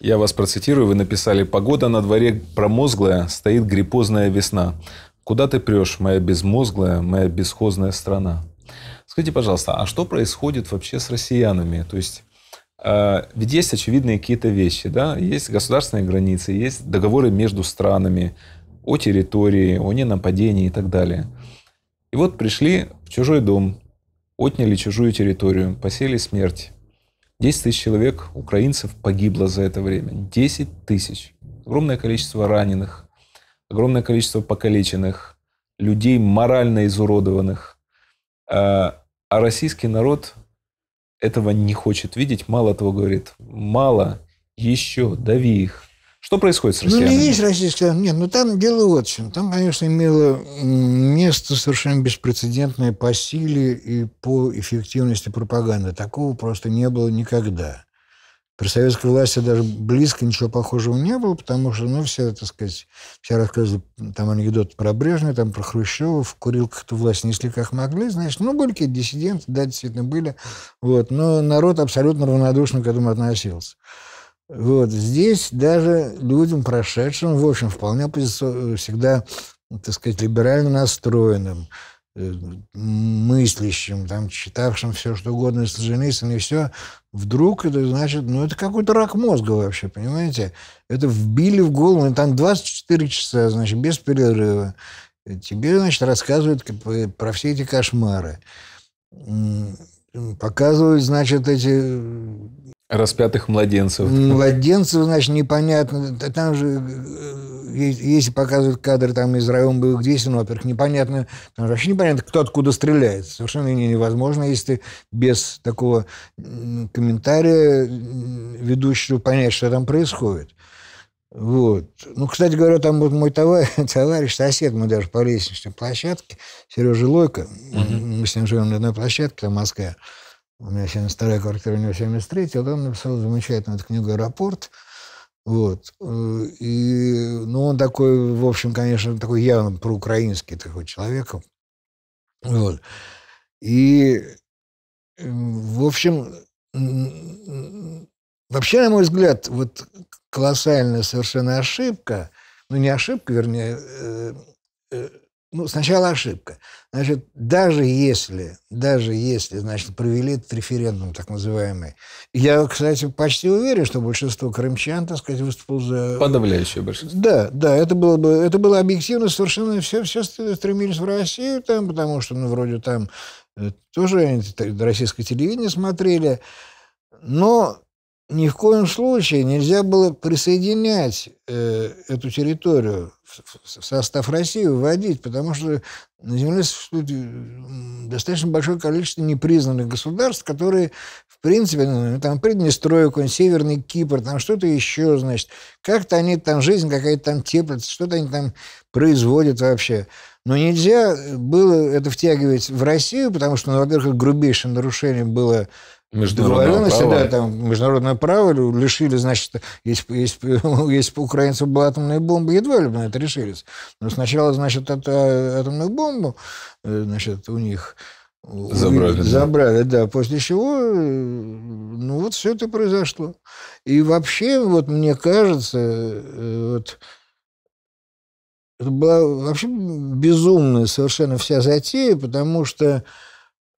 Я вас процитирую. Вы написали, погода на дворе промозглая, стоит гриппозная весна. Куда ты прешь, моя безмозглая, моя бесхозная страна? Скажите, пожалуйста, а что происходит вообще с россиянами? То есть, э, ведь есть очевидные какие-то вещи, да? Есть государственные границы, есть договоры между странами о территории, о ненападении и так далее. И вот пришли в чужой дом, отняли чужую территорию, посели смерть. 10 тысяч человек, украинцев, погибло за это время. 10 тысяч. Огромное количество раненых, огромное количество покалеченных, людей морально изуродованных. А, а российский народ этого не хочет видеть. Мало того, говорит, мало, еще, дави их. Что происходит с россиянами? Ну, не есть российская... Нет, ну там дело вот в чем. Там, конечно, имело место совершенно беспрецедентное по силе и по эффективности пропаганды. Такого просто не было никогда. При советской власти даже близко ничего похожего не было, потому что, ну, все, так сказать, все рассказывали там анекдоты про Брежнева, там про Хрущева, в курилках эту власть несли как могли, значит, ну, были какие-то диссиденты, да, действительно были, вот, но народ абсолютно равнодушно к этому относился. Вот здесь даже людям, прошедшим, в общем, вполне пози... Э, всегда, так сказать, либерально настроенным, э, мыслящим, там, читавшим все, что угодно, Солженицын и все, вдруг это значит, ну, это какой-то рак мозга вообще, понимаете? Это вбили в голову, и ну, там 24 часа, значит, без перерыва. Тебе, значит, рассказывают про все эти кошмары. Показывают, значит, эти Распятых младенцев. Младенцев, значит, непонятно. Там же, э, если показывают кадры там из района боевых действий, ну, во-первых, непонятно, там вообще непонятно, кто откуда стреляет. Совершенно невозможно, если ты без такого комментария ведущего понять, что там происходит. Вот. Ну, кстати говоря, там вот мой товарищ, товарищ, сосед, мы даже по лестничной площадке, Сережа Лойко, угу. мы с ним живем на одной площадке, там Москва, у меня 72-я квартира, у него 73-я, а он написал замечательную эту книгу «Аэропорт». Вот. Э, и, ну, он такой, в общем, конечно, такой явно проукраинский такой человек. Вот. И, в общем, вообще, на мой взгляд, вот колоссальная совершенно ошибка, ну, не ошибка, вернее, э, э, ну, сначала ошибка. Значит, даже если, даже если, значит, провели этот референдум, так называемый, я, кстати, почти уверен, что большинство крымчан, так сказать, выступил за... Подавляющее большинство. Да, да, это было бы, это было объективно совершенно, все, все стремились в Россию там, потому что, ну, вроде там э, тоже российское телевидение смотрели, но ни в коем случае нельзя было присоединять э, эту территорию в, состав России, вводить, потому что на Земле существует э, достаточно большое количество непризнанных государств, которые, в принципе, ну, ну, там Приднестровье, какой-нибудь Северный Кипр, там что-то еще, значит, как-то они там, жизнь какая-то там теплится, что-то они там производят вообще. Но нельзя было это втягивать в Россию, потому что, ну, во-первых, грубейшим нарушением было договоренности, права. да, там международное право лишили, значит, если, если, если у украинцев была атомная бомба, едва ли на это решились. Но сначала, значит, это, атомную бомбу, э, значит, у них Забрали. Забрали, да. да. После чего, э, ну, вот все это произошло. И вообще, вот мне кажется, э, вот, это была вообще безумная совершенно вся затея, потому что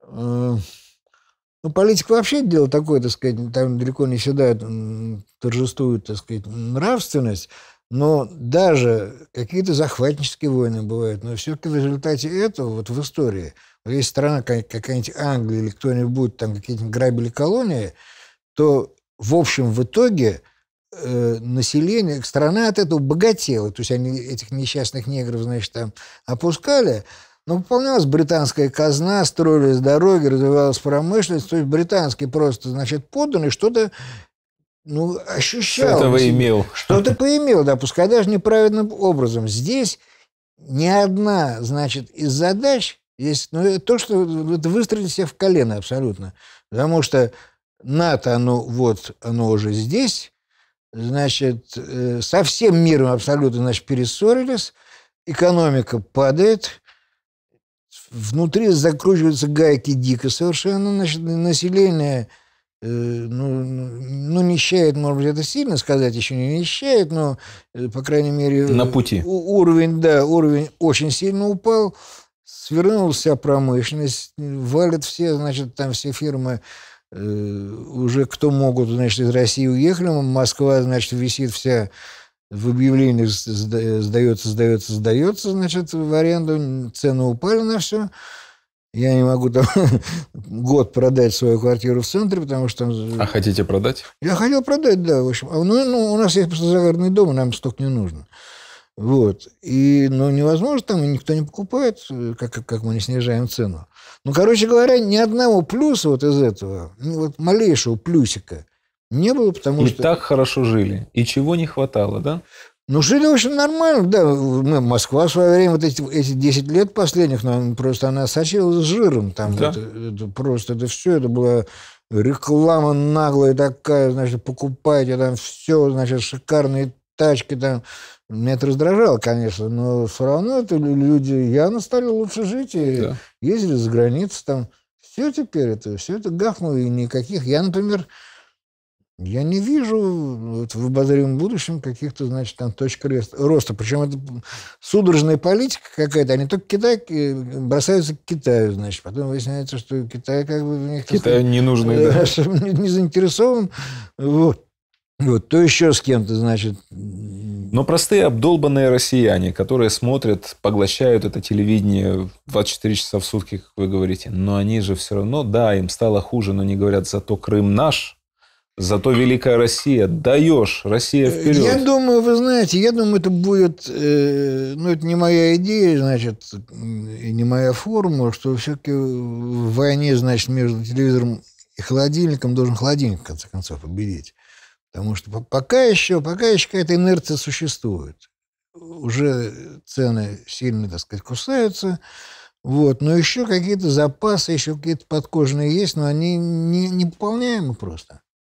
э, ну, политика вообще дело такое, так сказать, там далеко не всегда торжествует, так сказать, нравственность, но даже какие-то захватнические войны бывают, но все-таки в результате этого, вот в истории, вот если страна какая-нибудь Англия или кто-нибудь там какие-нибудь грабили колонии, то в общем в итоге э, население, страна от этого богатела. То есть они этих несчастных негров, значит, там опускали, но ну, пополнялась британская казна, строились дороги, развивалась промышленность. То есть британский просто, значит, подданный что-то ну, ощущал. Что-то поимел. Что-то поимел, да, пускай даже неправильным образом. Здесь ни одна, значит, из задач есть, ну, то, что это выстрелить себе в колено абсолютно. Потому что НАТО, оно вот, оно уже здесь, значит, э, со всем миром абсолютно, значит, перессорились, экономика падает, Внутри закручиваются гайки дико совершенно. Значит, население э, ну, ну, нищает, ну, может быть, это сильно сказать, еще не нищает, но, э, по крайней мере... Э, На пути. Уровень, да, уровень очень сильно упал. Свернулась вся промышленность, валят все, значит, там все фирмы э, уже кто могут, значит, из России уехали. Москва, значит, висит вся в объявлениях сдается, сдается, сдается, значит, в аренду, цены упали на все. Я не могу там год продать свою квартиру в центре, потому что... А хотите продать? Я хотел продать, да, в общем. А, ну, ну у нас есть просто загородный дом, нам столько не нужно. Вот. И, ну, невозможно, там и никто не покупает, как, э, как, как мы не снижаем цену. Ну, короче говоря, ни одного плюса вот из этого, вот малейшего плюсика не было, потому и что... И так хорошо жили. И чего не хватало, да? Ну, жили, очень нормально, да. Мы, Москва в свое время, вот эти, эти 10 лет последних, ну, просто она сочилась жиром. Там да. это, это просто это все, это было реклама наглая такая, значит, покупайте там все, значит, шикарные тачки там. Меня это раздражало, конечно, но все равно это люди явно стали лучше жить и да. ездили за границу там. Все теперь это, все это гахнуло, и никаких. Я, например, я не вижу ну, вот, в обозримом будущем каких-то, значит, там точек роста. Причем это судорожная политика какая-то. Они только Китай э, бросаются к Китаю, значит. Потом выясняется, что Китай как бы в них... Китаю не нужны, да. Э, не, не заинтересован. Вот. Вот, то еще с кем-то, значит. Но простые обдолбанные россияне, которые смотрят, поглощают это телевидение 24 часа в сутки, как вы говорите, но они же все равно, да, им стало хуже, но не говорят, зато Крым наш – Зато великая Россия. Даешь, Россия э, вперед. Я думаю, вы знаете, я думаю, это будет, э, ну, это не моя идея, значит, и не моя формула, что все-таки в войне, значит, между телевизором и холодильником должен холодильник, в конце концов, победить. Потому что пока еще, пока еще какая-то инерция существует. Уже цены сильно, так сказать, кусаются. Вот. Но еще какие-то запасы, еще какие-то подкожные есть, но они не, не пополняемы просто.